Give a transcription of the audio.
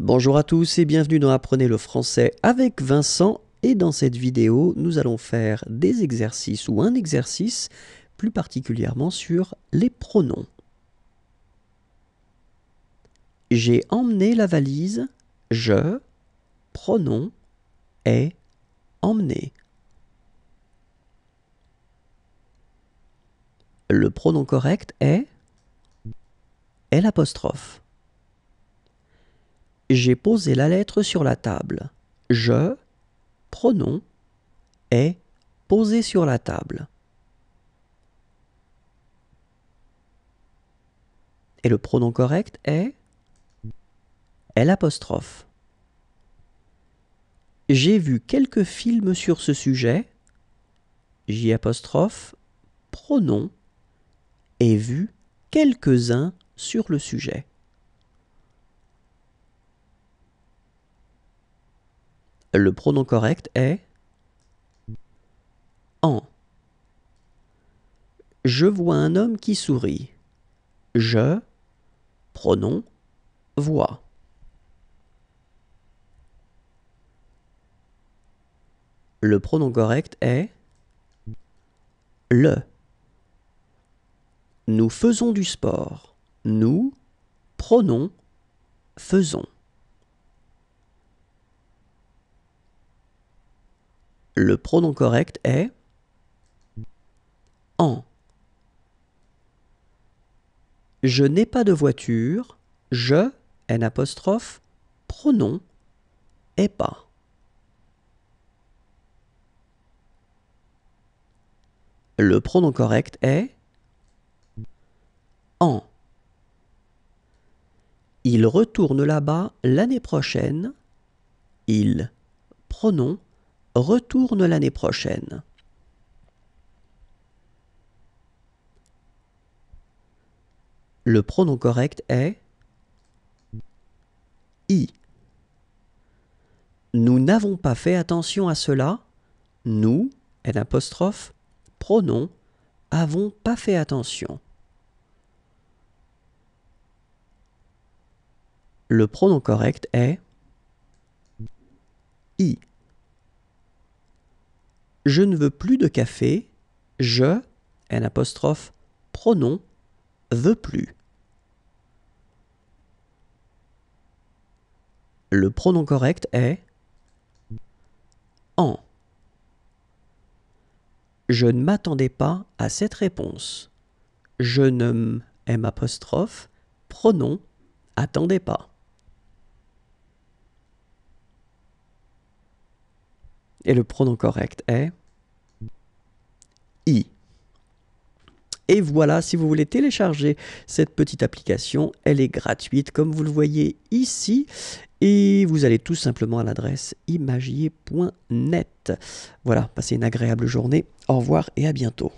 Bonjour à tous et bienvenue dans Apprenez le français avec Vincent et dans cette vidéo nous allons faire des exercices ou un exercice plus particulièrement sur les pronoms. J'ai emmené la valise, je, pronom, est, emmené. Le pronom correct est l'apostrophe. J'ai posé la lettre sur la table. Je, pronom, est posé sur la table. Et le pronom correct est apostrophe. J'ai vu quelques films sur ce sujet. J apostrophe, pronom, et vu quelques-uns sur le sujet. le pronom correct est en. Je vois un homme qui sourit. Je, pronom, vois. Le pronom correct est le. Nous faisons du sport. Nous, pronom, faisons. le pronom correct est en. Je n'ai pas de voiture, je, n apostrophe, pronom, est pas. Le pronom correct est en. Il retourne là-bas l'année prochaine. Il, pronom, retourne l'année prochaine. Le pronom correct est I. Nous n'avons pas fait attention à cela. Nous, est pronom, avons pas fait attention. Le pronom correct est I. Je ne veux plus de café. Je, un apostrophe, pronom, veux plus. Le pronom correct est en. Je ne m'attendais pas à cette réponse. Je ne m apostrophe pronom attendez pas. Et le pronom correct est I. Et voilà, si vous voulez télécharger cette petite application, elle est gratuite comme vous le voyez ici. Et vous allez tout simplement à l'adresse imagier.net. Voilà, passez une agréable journée. Au revoir et à bientôt.